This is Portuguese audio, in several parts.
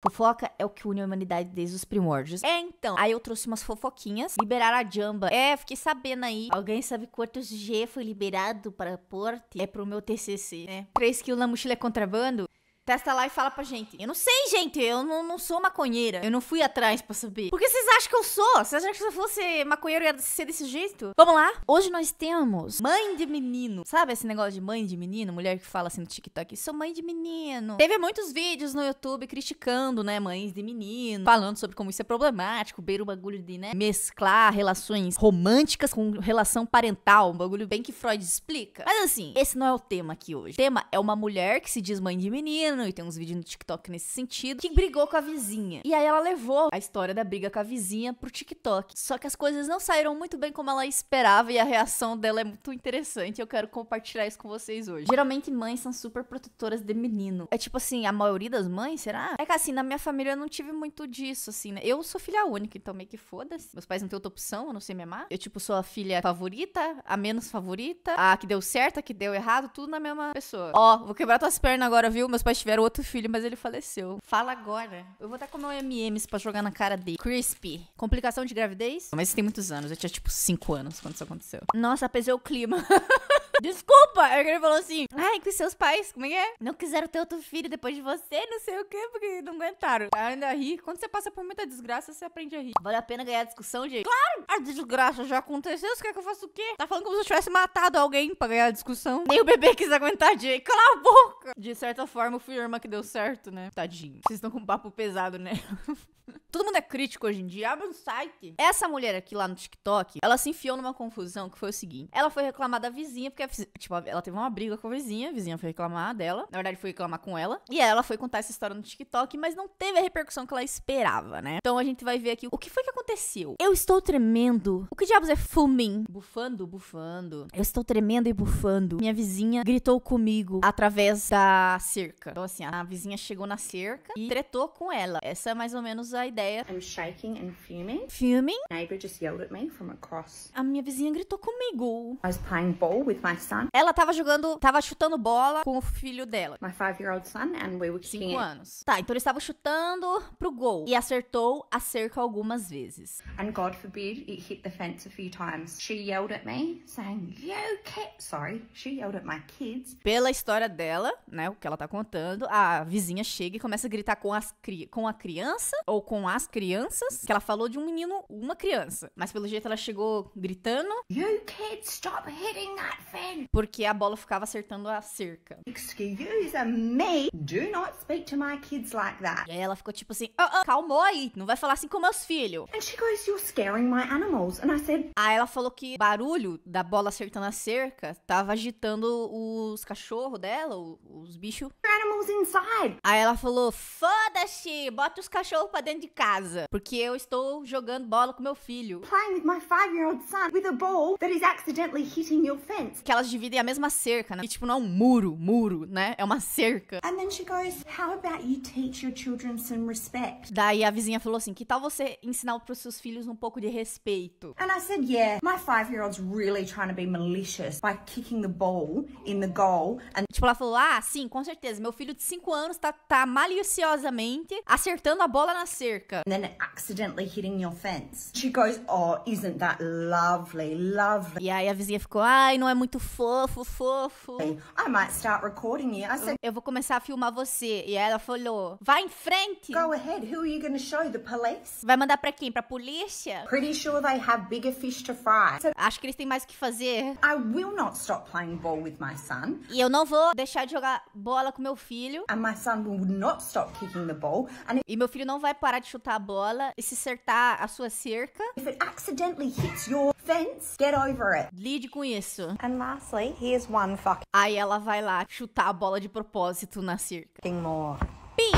Fofoca é o que une a humanidade desde os primórdios. É, então. Aí eu trouxe umas fofoquinhas. Liberar a Jamba. É, fiquei sabendo aí. Alguém sabe quantos G foi liberado para porte? É pro meu TCC, né? 3 kg na mochila é contrabando? testa lá e fala pra gente. Eu não sei, gente, eu não, não sou maconheira. Eu não fui atrás pra saber. Por que vocês acham que eu sou? Vocês acham que se eu fosse maconheiro eu ia ser desse jeito? Vamos lá? Hoje nós temos mãe de menino. Sabe esse negócio de mãe de menino? Mulher que fala assim no TikTok, sou mãe de menino. Teve muitos vídeos no YouTube criticando, né, mães de menino, falando sobre como isso é problemático, beira o bagulho de, né, mesclar relações românticas com relação parental, um bagulho bem que Freud explica. Mas assim, esse não é o tema aqui hoje. O tema é uma mulher que se diz mãe de menino, e tem uns vídeos no TikTok nesse sentido, que brigou com a vizinha. E aí ela levou a história da briga com a vizinha pro TikTok. Só que as coisas não saíram muito bem como ela esperava e a reação dela é muito interessante. Eu quero compartilhar isso com vocês hoje. Geralmente mães são super protetoras de menino. É tipo assim, a maioria das mães, será? É que assim, na minha família eu não tive muito disso, assim, né? Eu sou filha única, então meio que foda-se. Meus pais não têm outra opção, eu não sei me amar. Eu, tipo, sou a filha favorita, a menos favorita, a que deu certo, a que deu errado, tudo na mesma pessoa. Ó, vou quebrar tuas pernas agora, viu? Meus pais tiveram outro filho, mas ele faleceu. Fala agora. Eu vou até comer um MMs pra jogar na cara dele. Crispy. Complicação de gravidez? Mas isso tem muitos anos. Eu tinha tipo 5 anos quando isso aconteceu. Nossa, pesou o clima. Desculpa! Aí ele falou assim: Ai, que seus pais, como é que é? Não quiseram ter outro filho depois de você, não sei o quê, porque não aguentaram. Aí ainda ri. Quando você passa por muita desgraça, você aprende a rir. Vale a pena ganhar a discussão gente. Claro! A desgraça já aconteceu, você quer que eu faça o quê? Tá falando como se eu tivesse matado alguém pra ganhar a discussão. Nem o bebê quis aguentar Jay. Cala a boca! De certa forma, eu fui a irmã que deu certo, né? Tadinho. Vocês estão com um papo pesado, né? Todo mundo é crítico hoje em dia. Abre um site. Essa mulher aqui lá no TikTok, ela se enfiou numa confusão que foi o seguinte: ela foi reclamar da vizinha porque a tipo, ela teve uma briga com a vizinha, a vizinha foi reclamar dela, na verdade foi reclamar com ela, e ela foi contar essa história no TikTok, mas não teve a repercussão que ela esperava, né? Então a gente vai ver aqui o que foi que aconteceu. Eu estou tremendo. O que diabos é fuming? Bufando, bufando. Eu estou tremendo e bufando. Minha vizinha gritou comigo através da cerca. Então assim, a vizinha chegou na cerca e tretou com ela. Essa é mais ou menos a ideia. I'm shaking and fuming. Fuming? Neighbor just yelled at me from across. A minha vizinha gritou comigo. I was playing ball with my my son. Ela tava jogando, tava chutando bola com o filho dela. My five-year-old son and we were Cinco anos. Tá, então ele estava chutando pro gol e acertou a cerca algumas vezes. And God forbid it hit the fence a few times. She yelled at me saying, "You kid, sorry, she yelled at my kids." Pela história dela, né, o que ela tá contando, a vizinha chega e começa a gritar com as cri com a criança ou com as crianças, que ela falou de um menino, uma criança, mas pelo jeito ela chegou gritando, "You kids, stop hitting that fence." Porque a bola ficava acertando a cerca. Excuse me, do not speak to my kids like that. E aí ela ficou tipo assim, oh, oh, calmou aí, não vai falar assim com meus filhos. And she goes, you're scaring my animals. And I said... Aí ela falou que o barulho da bola acertando a cerca tava agitando os cachorros dela, os bichos. Animals inside. Aí ela falou, foda-se, bota os cachorros pra dentro de casa. Porque eu estou jogando bola com meu filho. Playing with my five-year-old son with a ball that is accidentally hitting your fence. Que ela elas dividem a mesma cerca, né? E, tipo, não é um muro, muro, né? É uma cerca. And then she goes, how about you teach your children some respect? Daí a vizinha falou assim, que tal você ensinar pros seus filhos um pouco de respeito? And I said, yeah, my five-year-old's really trying to be malicious by kicking the ball in the goal. And... Tipo, ela falou, ah, sim, com certeza, meu filho de 5 anos tá, tá maliciosamente acertando a bola na cerca. And then accidentally hitting your fence. She goes, oh, isn't that lovely, lovely. E aí a vizinha ficou, ai, não é muito muito fofo, fofo. I might start recording you. I said, Eu vou começar a filmar você. E ela falou: Vai em frente. go ahead. Who are you show? The police? Vai mandar pra quem? Pra polícia? Pretty sure they have bigger fish to fry. Acho que eles têm mais o que fazer. I will not stop playing ball with my son. E eu não vou deixar de jogar bola com meu filho. And my son will not stop kicking the ball. And E meu filho não vai parar de chutar a bola e se acertar a sua cerca. if it accidentally hits your fence. Get over it. Lide com isso. And lastly, here's one fucking. Aí ela vai lá chutar a bola de propósito na cerca. more. Pim!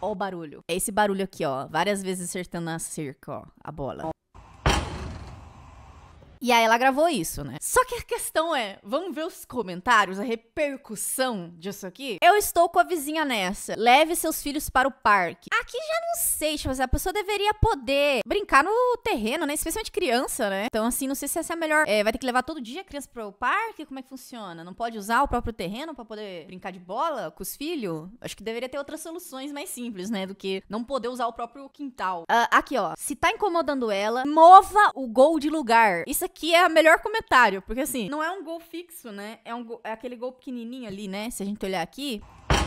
Ó o barulho. É esse barulho aqui, ó. Várias vezes acertando a cerca, ó. A bola. E aí ela gravou isso, né? Só que a questão é, vamos ver os comentários, a repercussão disso aqui? Eu estou com a vizinha nessa. Leve seus filhos para o parque. Aqui já não sei, tipo assim, a pessoa deveria poder brincar no terreno, né? Especialmente criança, né? Então, assim, não sei se essa é a melhor. É, vai ter que levar todo dia a criança para o parque? Como é que funciona? Não pode usar o próprio terreno para poder brincar de bola com os filhos? Acho que deveria ter outras soluções mais simples, né? Do que não poder usar o próprio quintal. Uh, aqui, ó. Se tá incomodando ela, mova o gol de lugar. Isso aqui aqui é o melhor comentário, porque assim, não é um gol fixo, né? É, um gol, é aquele gol pequenininho ali, né? Se a gente olhar aqui.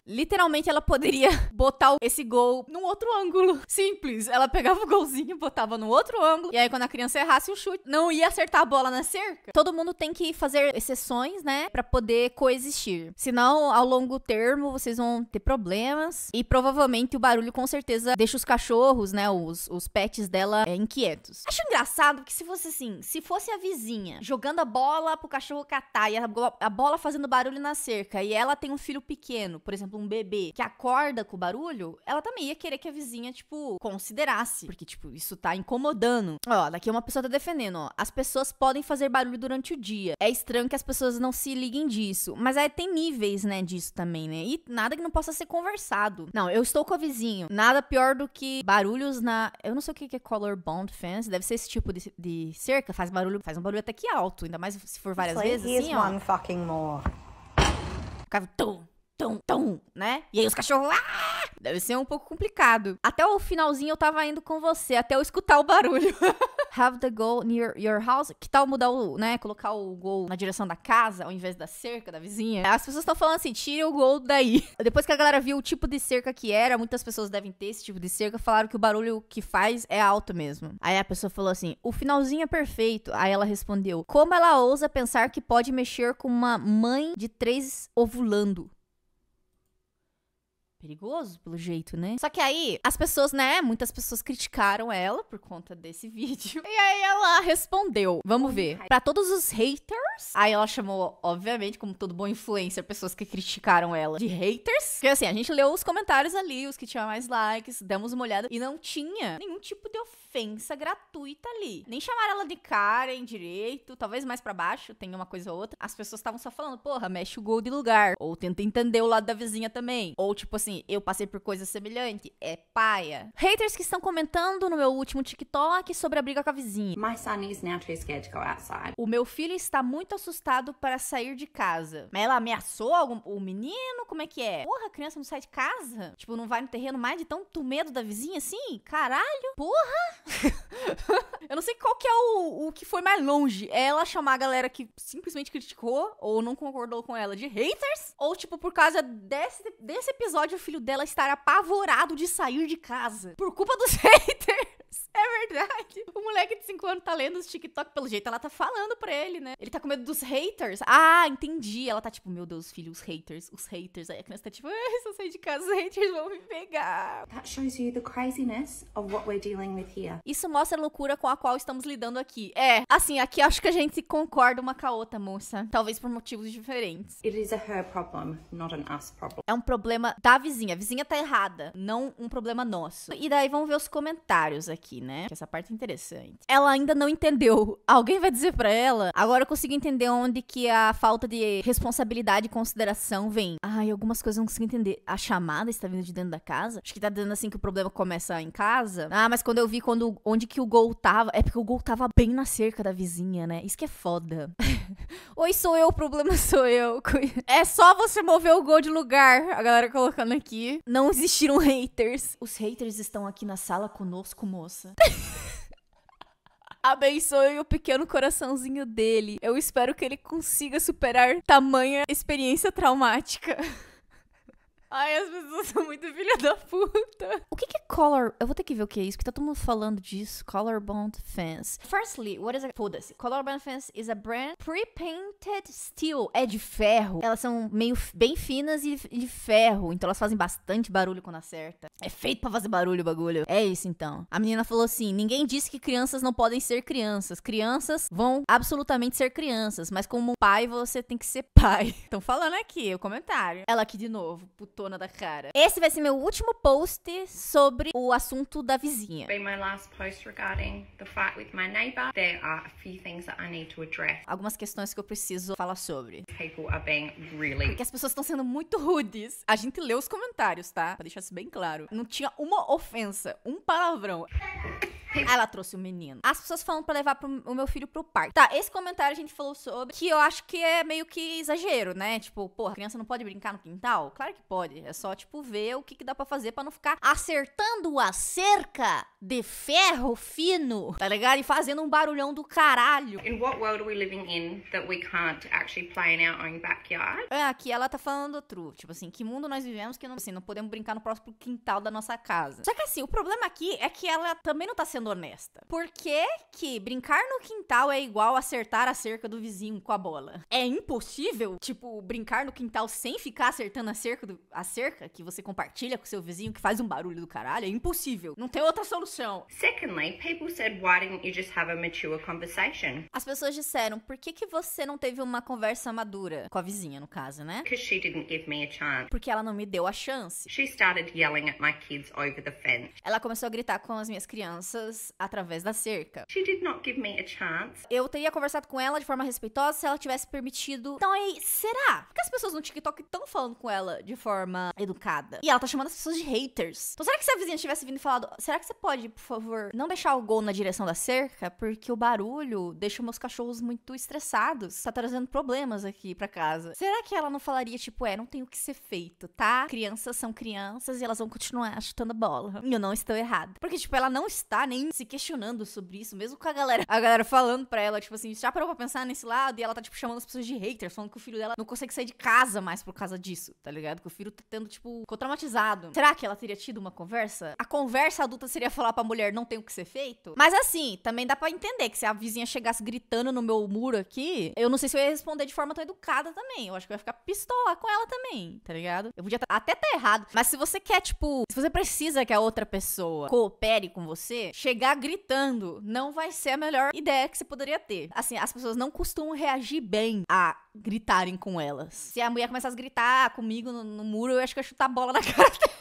Literalmente, ela poderia botar esse gol num outro ângulo. Simples. Ela pegava o golzinho, botava no outro ângulo. E aí, quando a criança errasse o chute, não ia acertar a bola na cerca. Todo mundo tem que fazer exceções, né? para poder coexistir. Senão, ao longo termo, vocês vão ter problemas. E provavelmente o barulho, com certeza, deixa os cachorros, né? Os, os pets dela é, inquietos. Acho engraçado que se fosse assim, se fosse a vizinha jogando a bola pro cachorro catar e a, a bola fazendo barulho na cerca e ela tem um filho pequeno, por exemplo exemplo, um bebê que acorda com o barulho, ela também ia querer que a vizinha, tipo, considerasse. Porque, tipo, isso tá incomodando. Ó, daqui uma pessoa tá defendendo, ó. As pessoas podem fazer barulho durante o dia. É estranho que as pessoas não se liguem disso. Mas aí é, tem níveis, né, disso também, né? E nada que não possa ser conversado. Não, eu estou com a vizinho. Nada pior do que barulhos na. Eu não sei o que é color bound fence. Deve ser esse tipo de, de cerca. Faz barulho, faz um barulho até que alto. Ainda mais se for várias Play vezes. Assim, ó. One fucking more. Ficava tum, tum, né? E aí os cachorros. Ah! Deve ser um pouco complicado. Até o finalzinho eu tava indo com você, até eu escutar o barulho. Have the goal near your house. Que tal mudar o, né? Colocar o gol na direção da casa ao invés da cerca da vizinha? As pessoas estão falando assim: tira o gol daí. Depois que a galera viu o tipo de cerca que era, muitas pessoas devem ter esse tipo de cerca, falaram que o barulho que faz é alto mesmo. Aí a pessoa falou assim: o finalzinho é perfeito. Aí ela respondeu: como ela ousa pensar que pode mexer com uma mãe de três ovulando? perigoso, pelo jeito, né? Só que aí, as pessoas, né? Muitas pessoas criticaram ela por conta desse vídeo. E aí ela respondeu. Vamos ver. Para todos os haters Aí ela chamou, obviamente, como todo bom influencer, pessoas que criticaram ela de haters. Porque assim, a gente leu os comentários ali, os que tinham mais likes, demos uma olhada e não tinha nenhum tipo de ofensa gratuita ali. Nem chamaram ela de Karen direito, talvez mais para baixo, tem uma coisa ou outra. As pessoas estavam só falando, porra, mexe o gol de lugar. Ou tenta entender o lado da vizinha também. Ou tipo assim, eu passei por coisa semelhante, é paia. Haters que estão comentando no meu último TikTok sobre a briga com a vizinha. My son is now too scared to go outside. O meu filho está muito muito assustado para sair de casa. Mas ela ameaçou algum, o menino? Como é que é? Porra, a criança não sai de casa? Tipo, não vai no terreno mais de tanto medo da vizinha assim? Caralho! Porra! eu não sei qual que é o, o que foi mais longe. É ela chamar a galera que simplesmente criticou ou não concordou com ela de haters? Ou, tipo, por causa desse, desse episódio, o filho dela estar apavorado de sair de casa? Por culpa dos haters? É verdade. O moleque de 5 anos tá lendo os TikTok, pelo jeito ela tá falando pra ele, né? Ele tá com medo dos haters. Ah, entendi. Ela tá tipo, meu Deus, filho, os haters, os haters. Aí a criança tá tipo, ah, se eu sair de casa, os haters vão me pegar. That shows you the craziness of what we're dealing with here. Isso mostra a loucura com a qual estamos lidando aqui. É, assim, aqui acho que a gente concorda uma com a outra, moça. Talvez por motivos diferentes. It is a her problem, not an us problem. É um problema da vizinha. A vizinha tá errada, não um problema nosso. E daí vamos ver os comentários aqui, né? Que essa parte é interessante. Ela ainda não entendeu. Alguém vai dizer para ela? Agora eu consigo entender entender onde que a falta de responsabilidade e consideração vem. Ai, algumas coisas eu não consigo entender. A chamada está vindo de dentro da casa? Acho que tá dando assim que o problema começa em casa. Ah, mas quando eu vi quando, onde que o gol tava. É porque o gol tava bem na cerca da vizinha, né? Isso que é foda. Oi, sou eu, o problema sou eu. É só você mover o gol de lugar, a galera colocando aqui. Não existiram haters. Os haters estão aqui na sala conosco, moça. abençoe o pequeno coraçãozinho dele. Eu espero que ele consiga superar tamanha experiência traumática. Ai, as pessoas são muito filha da puta. O que, que é color? Eu vou ter que ver o que é isso, que tá todo mundo falando disso. Colorbond fence. Firstly, what is a. Foda-se. Colorbond fence is a brand pre-painted steel. É de ferro. Elas são meio bem finas e de ferro. Então elas fazem bastante barulho quando acerta. É feito pra fazer barulho o bagulho. É isso então. A menina falou assim: ninguém disse que crianças não podem ser crianças. Crianças vão absolutamente ser crianças. Mas como pai, você tem que ser pai. Estão falando aqui o comentário. Ela aqui de novo, putou da cara. Esse vai ser meu último post sobre o assunto da vizinha. Algumas questões que eu preciso falar sobre. Really... Porque as pessoas estão sendo muito rudes. A gente leu os comentários, tá? Pra deixar isso bem claro. Não tinha uma ofensa, um palavrão. Ela trouxe o menino. As pessoas falam para levar pro, o meu filho pro parque. Tá, esse comentário a gente falou sobre que eu acho que é meio que exagero, né? Tipo, porra, criança não pode brincar no quintal? Claro que pode. É só, tipo, ver o que, que dá para fazer para não ficar acertando a cerca de ferro fino, tá ligado? E fazendo um barulhão do caralho. In what world are we living in that we can't actually play in our own backyard? É, aqui ela tá falando outro. Tipo assim, que mundo nós vivemos que não, assim, não podemos brincar no próximo quintal da nossa casa. Só que assim, o problema aqui é que ela também não tá sendo sendo honesta. Por que que brincar no quintal é igual acertar a cerca do vizinho com a bola? É impossível, tipo, brincar no quintal sem ficar acertando a cerca, do, a cerca que você compartilha com seu vizinho que faz um barulho do caralho? É impossível. Não tem outra solução. Secondly, people said, why didn't you just have a mature conversation? As pessoas disseram, por que que você não teve uma conversa madura? Com a vizinha, no caso, né? Because she didn't give me a chance. Porque ela não me deu a chance. She started yelling at my kids over the fence. Ela começou a gritar com as minhas crianças elas através da cerca. Eu teria conversado com ela de forma respeitosa se ela tivesse permitido. Então aí, será? Por que as pessoas no TikTok estão falando com ela de forma educada? E ela tá chamando as pessoas de haters. Então será que se a vizinha tivesse vindo e falado, será que você pode, por favor, não deixar o gol na direção da cerca? Porque o barulho deixa meus cachorros muito estressados. Tá trazendo problemas aqui pra casa. Será que ela não falaria, tipo, é, não tem o que ser feito, tá? Crianças são crianças e elas vão continuar chutando bola. E eu não estou errada. Porque, tipo, ela não está nem se questionando sobre isso, mesmo com a galera, a galera falando pra ela, tipo assim, já parou pra pensar nesse lado? E ela tá, tipo, chamando as pessoas de haters, falando que o filho dela não consegue sair de casa mais por causa disso, tá ligado? Que o filho tá tendo, tipo, ficou traumatizado. Será que ela teria tido uma conversa? A conversa adulta seria falar pra mulher, não tem o que ser feito? Mas assim, também dá pra entender que se a vizinha chegasse gritando no meu muro aqui, eu não sei se eu ia responder de forma tão educada também. Eu acho que eu ia ficar pistola com ela também, tá ligado? Eu podia até tá errado. Mas se você quer, tipo, se você precisa que a outra pessoa coopere com você, chegar gritando não vai ser a melhor ideia que você poderia ter. Assim, as pessoas não costumam reagir bem a gritarem com elas. Se a mulher começasse a gritar comigo no, no muro, eu acho que ia chutar a bola na cara dela.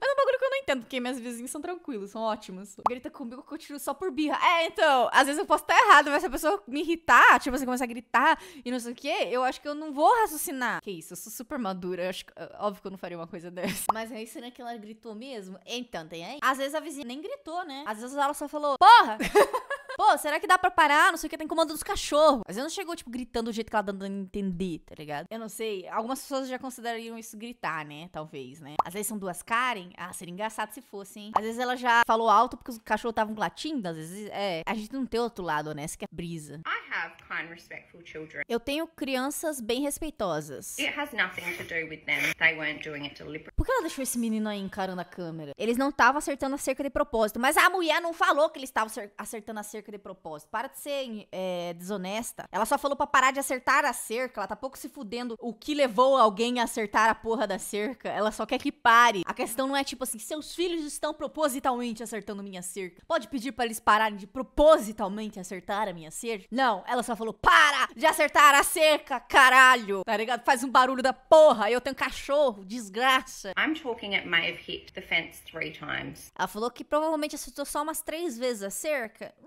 Mas é um bagulho que eu não entendo, porque minhas vizinhas são tranquilas, são ótimas. Grita comigo, eu continuo só por birra. É, então, às vezes eu posso estar errado, mas se a pessoa me irritar, tipo você começar a gritar e não sei o quê, eu acho que eu não vou raciocinar. Que isso, eu sou super madura, eu acho que, é, óbvio que eu não faria uma coisa dessa. Mas aí, será que ela gritou mesmo? Então, tem aí. Às vezes a vizinha nem gritou, né? Às vezes ela só falou, porra! será que dá pra parar? Não sei o que, tá incomodando os cachorros. Mas ela não chegou, tipo, gritando do jeito que ela dando tá a entender, tá ligado? Eu não sei, algumas pessoas já considerariam isso gritar, né? Talvez, né? Às vezes são duas Karen, ah, seria engraçado se fosse, hein? Às vezes ela já falou alto porque os cachorros estavam latindo, às vezes, é. A gente não tem outro lado, né? Essa que é brisa. I have kind, respectful children. Eu tenho crianças bem respeitosas. It has nothing to do with them. They weren't doing it deliberately. Por que ela deixou esse menino aí encarando a câmera? Eles não estavam acertando a cerca de propósito, mas a mulher não falou que eles estavam acertando a cerca de de propósito. Para de ser é, desonesta. Ela só falou pra parar de acertar a cerca. Ela tá pouco se fudendo o que levou alguém a acertar a porra da cerca. Ela só quer que pare. A questão não é tipo assim, seus filhos estão propositalmente acertando minha cerca. Pode pedir para eles pararem de propositalmente acertar a minha cerca? Não, ela só falou, para de acertar a cerca, caralho. Tá ligado? Faz um barulho da porra. Eu tenho cachorro, desgraça. I'm talking it may have hit the fence three times. Ela falou que provavelmente acertou só umas três vezes a cerca. Hum,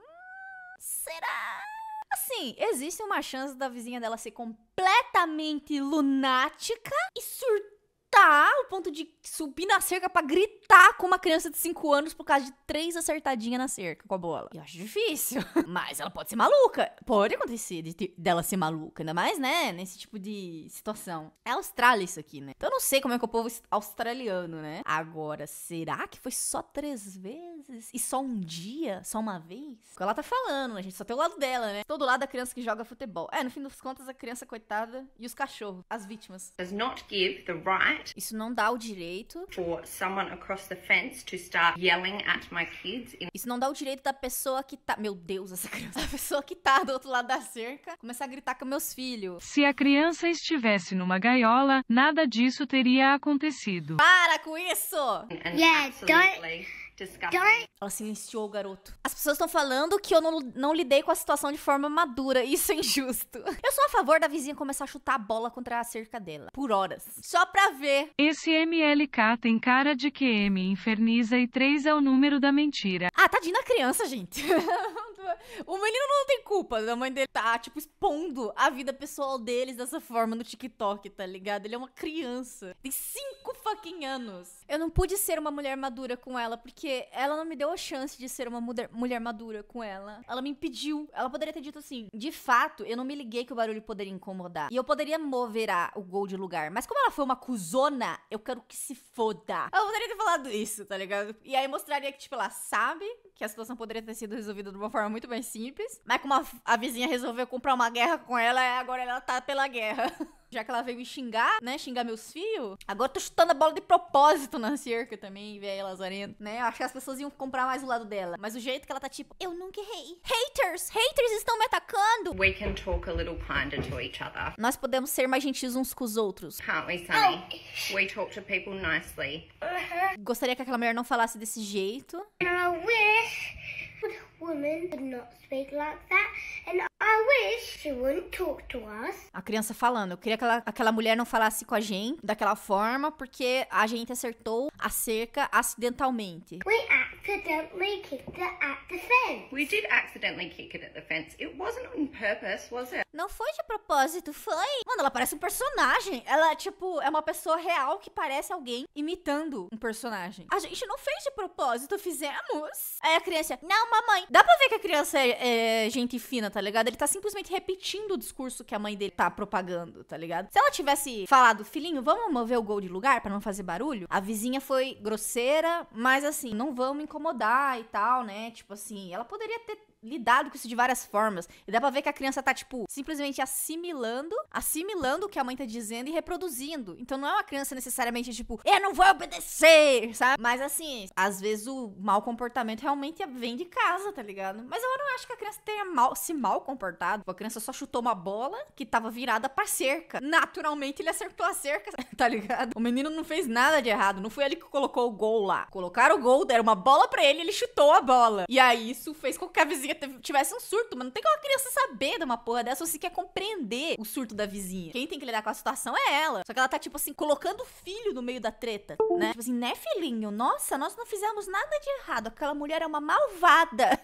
Será? Assim, existe uma chance da vizinha dela ser completamente lunática e surtar gritar, o ponto de subir na cerca para gritar com uma criança de 5 anos por causa de três acertadinhas na cerca com a bola. Eu acho difícil. Mas ela pode ser maluca. Pode acontecer de, dela ser maluca, ainda mais, né? Nesse tipo de situação. É Austrália isso aqui, né? Então eu não sei como é que o povo australiano, né? Agora, será que foi só três vezes? E só um dia? Só uma vez? O que ela tá falando, né? a gente só tem o lado dela, né? Todo lado da criança que joga futebol. É, no fim das contas, a criança coitada e os cachorros, as vítimas. Does not give the right isso não dá o direito. For someone across the fence to start yelling at my kids. In... Isso não dá o direito da pessoa que tá. Meu Deus, essa criança. A pessoa que tá do outro lado da cerca começar a gritar com meus filhos. Se a criança estivesse numa gaiola, nada disso teria acontecido. Para com isso! And yeah, absolutely... don't. Ela silenciou o garoto. As pessoas estão falando que eu não, não lidei com a situação de forma madura. Isso é injusto. Eu sou a favor da vizinha começar a chutar a bola contra a cerca dela. Por horas. Só pra ver. Esse MLK tem cara de que M inferniza e 3 é o número da mentira. Ah, tadinha da criança, gente. o menino não tem culpa da mãe dele tá, tipo, expondo a vida pessoal deles dessa forma no TikTok, tá ligado? Ele é uma criança. Tem cinco fucking anos. Eu não pude ser uma mulher madura com ela porque porque ela não me deu a chance de ser uma mulher, mulher madura com ela. Ela me impediu. Ela poderia ter dito assim: de fato, eu não me liguei que o barulho poderia incomodar. E eu poderia mover a, o gol de lugar. Mas como ela foi uma cuzona, eu quero que se foda. Ela poderia ter falado isso, tá ligado? E aí mostraria que, tipo, ela sabe que a situação poderia ter sido resolvida de uma forma muito mais simples. Mas como a, a vizinha resolveu comprar uma guerra com ela, é, agora ela tá pela guerra. Já que ela veio me xingar, né? Xingar meus fios. Agora eu tô chutando a bola de propósito na cerca também, velho lazarento, né? Eu acho que as pessoas iam comprar mais o lado dela. Mas o jeito que ela tá tipo, eu nunca errei. Haters! Haters estão me atacando! We can talk a little kinder to each other. Nós podemos ser mais gentis uns com os outros. Can't we, Sunny? Oh. We talk to people nicely. Uh -huh. Gostaria que aquela mulher não falasse desse jeito. A criança falando, eu queria que ela, aquela mulher não falasse com a gente daquela forma porque a gente acertou a cerca acidentalmente accidentally kicked it at the fence. We did accidentally kick it at the fence. It wasn't on purpose, was it? Não foi de propósito, foi. Mano, ela parece um personagem. Ela, tipo, é uma pessoa real que parece alguém imitando um personagem. A gente não fez de propósito, fizemos. Aí a criança, não, mamãe. Dá pra ver que a criança é, é gente fina, tá ligado? Ele tá simplesmente repetindo o discurso que a mãe dele tá propagando, tá ligado? Se ela tivesse falado, filhinho, vamos mover o gol de lugar para não fazer barulho, a vizinha foi grosseira, mas assim, não vamos incomodar e tal, né? Tipo assim, ela poderia ter lidado com isso de várias formas. E dá pra ver que a criança tá, tipo, simplesmente assimilando, assimilando o que a mãe tá dizendo e reproduzindo. Então não é uma criança necessariamente, tipo, eu não vou obedecer, sabe? Mas assim, às vezes o mau comportamento realmente vem de casa, tá ligado? Mas eu não acho que a criança tenha mal, se mal comportado. A criança só chutou uma bola que tava virada pra cerca. Naturalmente ele acertou a cerca, tá ligado? O menino não fez nada de errado. Não foi ele que colocou o gol lá. Colocaram o gol, deram uma bola pra ele, ele chutou a bola. E aí isso fez com que a vizinha vizinha tivesse um surto, mas não tem como a criança saber de uma porra dessa se quer compreender o surto da vizinha. Quem tem que lidar com a situação é ela. Só que ela tá, tipo assim, colocando o filho no meio da treta, né? Tipo assim, né, filhinho? Nossa, nós não fizemos nada de errado. Aquela mulher é uma malvada.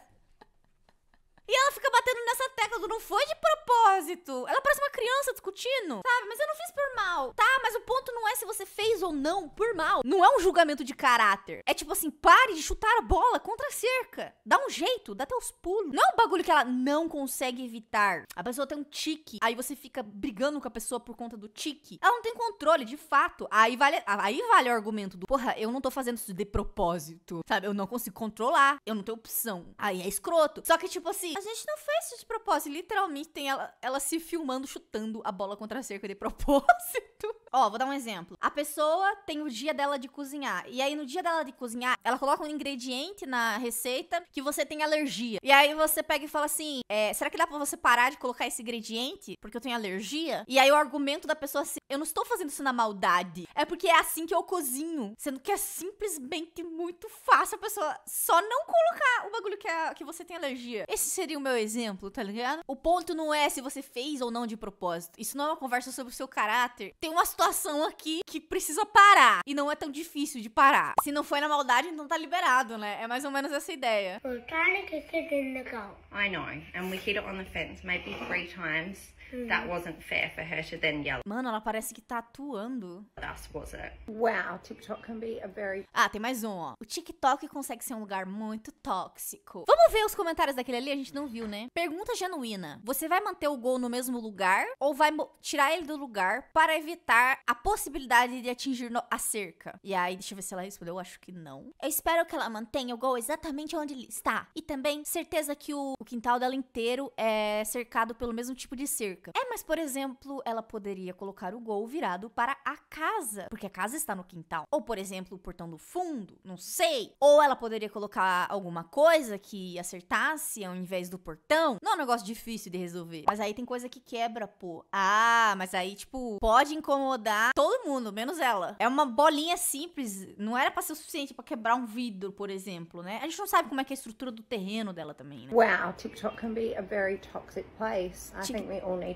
E ela fica batendo nessa tecla do não foi de propósito. Ela parece uma criança discutindo, sabe? Mas eu não fiz por mal. Tá, mas o ponto não é se você fez ou não por mal. Não é um julgamento de caráter. É tipo assim, pare de chutar a bola contra a cerca. Dá um jeito, dá teus pulos. Não é um bagulho que ela não consegue evitar. A pessoa tem um tique, aí você fica brigando com a pessoa por conta do tique. Ela não tem controle, de fato. Aí vale, aí vale o argumento do, porra, eu não tô fazendo isso de propósito, sabe? Eu não consigo controlar, eu não tenho opção. Aí é escroto. Só que tipo assim, a gente não fez isso de propósito. Literalmente tem ela, ela se filmando, chutando a bola contra a cerca de propósito. Ó, vou dar um exemplo. A pessoa tem o dia dela de cozinhar. E aí, no dia dela de cozinhar, ela coloca um ingrediente na receita que você tem alergia. E aí você pega e fala assim: é, será que dá pra você parar de colocar esse ingrediente? Porque eu tenho alergia? E aí o argumento da pessoa é assim: eu não estou fazendo isso na maldade. É porque é assim que eu cozinho. Sendo que é simplesmente muito fácil a pessoa só não colocar o bagulho que, é, que você tem alergia. Esse seria o meu exemplo, tá ligado? O ponto não é se você fez ou não de propósito. Isso não é uma conversa sobre o seu caráter. Tem uma situação aqui que precisa parar. E não é tão difícil de parar. Se não foi na maldade, então tá liberado, né? É mais ou menos essa ideia. We're trying to kick it in the goal. I know. And we hit it on the fence maybe three times. Hmm. That wasn't fair for her to then yell. Mano, ela parece que tá atuando. was it. Wow, TikTok can be a very. Ah, tem mais um, ó. O TikTok consegue ser um lugar muito tóxico. Vamos ver os comentários daquele ali, a gente não viu, né? Pergunta genuína. Você vai manter o gol no mesmo lugar ou vai tirar ele do lugar para evitar a possibilidade de atingir a cerca? E aí, deixa eu ver se ela respondeu, eu acho que não. Eu espero que ela mantenha o gol exatamente onde ele está. E também certeza que o, o quintal dela inteiro é cercado pelo mesmo tipo de cerca cerca. É, mas por exemplo, ela poderia colocar o gol virado para a casa, porque a casa está no quintal. Ou por exemplo, o portão do fundo, não sei. Ou ela poderia colocar alguma coisa que acertasse ao invés do portão. Não é um negócio difícil de resolver. Mas aí tem coisa que quebra, pô. Ah, mas aí tipo, pode incomodar todo mundo, menos ela. É uma bolinha simples, não era pra ser o suficiente para quebrar um vidro, por exemplo, né? A gente não sabe como é que é a estrutura do terreno dela também, né? Wow, TikTok can be a very toxic place. I think we all need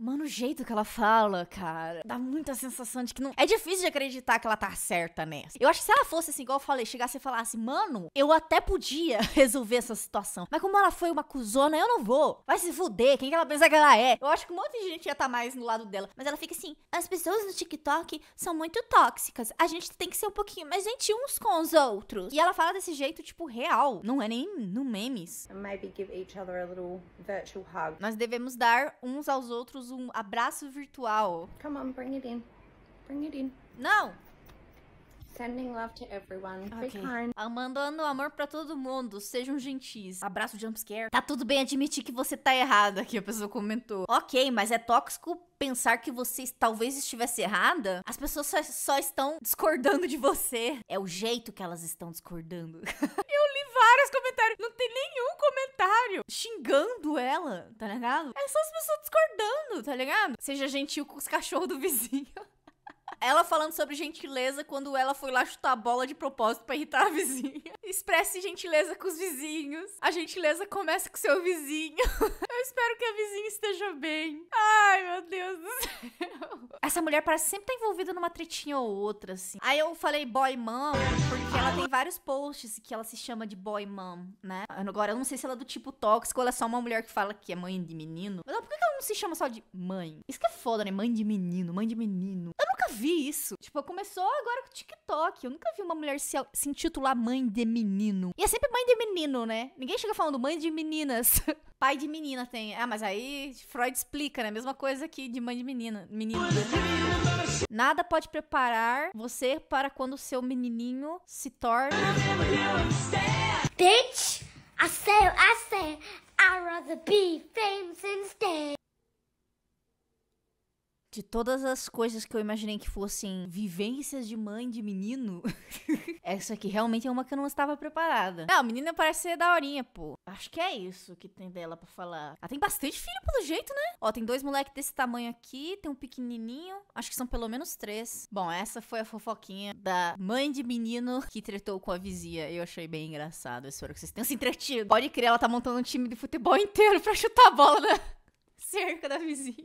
Mano, o jeito que ela fala, cara, dá muita sensação de que não. É difícil de acreditar que ela tá certa nessa. Eu acho que se ela fosse assim, igual eu falei, chegasse e falasse, mano, eu até podia resolver essa situação. Mas como ela foi uma cuzona, eu não vou. Vai se fuder, quem que ela pensa que ela é? Eu acho que um monte de gente ia estar tá mais no lado dela. Mas ela fica assim: as pessoas no TikTok são muito tóxicas. A gente tem que ser um pouquinho mais gentil uns com os outros. E ela fala desse jeito, tipo, real. Não é nem no memes. Nós devemos vamos dar uns aos outros um abraço virtual. Come on, bring it in. Bring it in. Não! Sending love to everyone. Okay. Mandando amor pra todo mundo. Sejam gentis. Abraço jumpscare. Tá tudo bem admitir que você tá errada, que a pessoa comentou. Ok, mas é tóxico pensar que você talvez estivesse errada? As pessoas só, só estão discordando de você. É o jeito que elas estão discordando. Eu li vários comentários. Não tem nenhum comentário xingando ela, tá ligado? É só as pessoas discordando, tá ligado? Seja gentil com os cachorros do vizinho. Ela falando sobre gentileza quando ela foi lá chutar a bola de propósito para irritar a vizinha. Expresse gentileza com os vizinhos. A gentileza começa com seu vizinho. Eu espero que a vizinha esteja bem. Ai, meu Deus do céu. Essa mulher parece sempre estar tá envolvida numa tretinha ou outra, assim. Aí eu falei boy mom, porque ela tem vários posts que ela se chama de boy mom, né? Agora, eu não sei se ela é do tipo tóxico ou ela é só uma mulher que fala que é mãe de menino. Mas por que ela não se chama só de mãe? Isso que é foda, né? Mãe de menino, mãe de menino vi isso. Tipo, começou agora com o TikTok. Eu nunca vi uma mulher se, se intitular mãe de menino. E é sempre mãe de menino, né? Ninguém chega falando mãe de meninas. Pai de menina tem. Ah, mas aí Freud explica, né? Mesma coisa que de mãe de menina. Menino. Nada pode preparar você para quando seu menininho se torna. Bitch, I say, I say, I'd rather be famous instead de todas as coisas que eu imaginei que fossem vivências de mãe de menino, essa aqui realmente é uma que eu não estava preparada. Não, a menina parece ser daorinha, pô. Acho que é isso que tem dela para falar. Ela ah, tem bastante filho, pelo jeito, né? Ó, tem dois moleques desse tamanho aqui, tem um pequenininho, acho que são pelo menos três. Bom, essa foi a fofoquinha da mãe de menino que tretou com a vizinha. Eu achei bem engraçado. Eu espero que vocês tenham se entretido. Pode crer, ela tá montando um time de futebol inteiro pra chutar a bola, né? cerca da vizinha.